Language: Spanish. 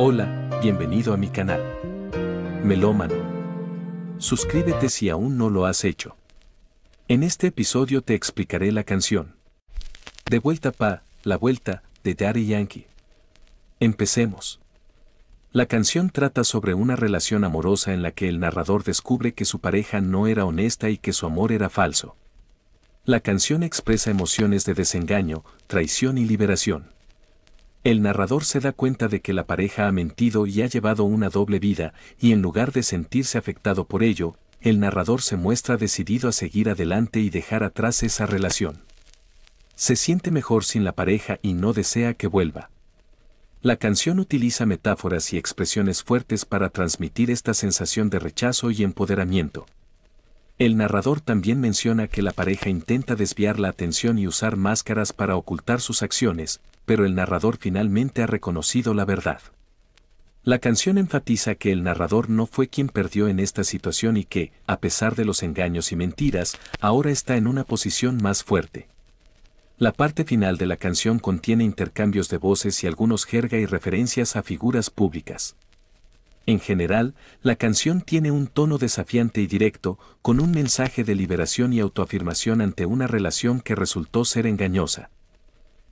Hola, bienvenido a mi canal. Melómano. Suscríbete si aún no lo has hecho. En este episodio te explicaré la canción. De vuelta pa, la vuelta, de Daddy Yankee. Empecemos. La canción trata sobre una relación amorosa en la que el narrador descubre que su pareja no era honesta y que su amor era falso. La canción expresa emociones de desengaño, traición y liberación. El narrador se da cuenta de que la pareja ha mentido y ha llevado una doble vida, y en lugar de sentirse afectado por ello, el narrador se muestra decidido a seguir adelante y dejar atrás esa relación. Se siente mejor sin la pareja y no desea que vuelva. La canción utiliza metáforas y expresiones fuertes para transmitir esta sensación de rechazo y empoderamiento. El narrador también menciona que la pareja intenta desviar la atención y usar máscaras para ocultar sus acciones, pero el narrador finalmente ha reconocido la verdad. La canción enfatiza que el narrador no fue quien perdió en esta situación y que, a pesar de los engaños y mentiras, ahora está en una posición más fuerte. La parte final de la canción contiene intercambios de voces y algunos jerga y referencias a figuras públicas. En general, la canción tiene un tono desafiante y directo, con un mensaje de liberación y autoafirmación ante una relación que resultó ser engañosa.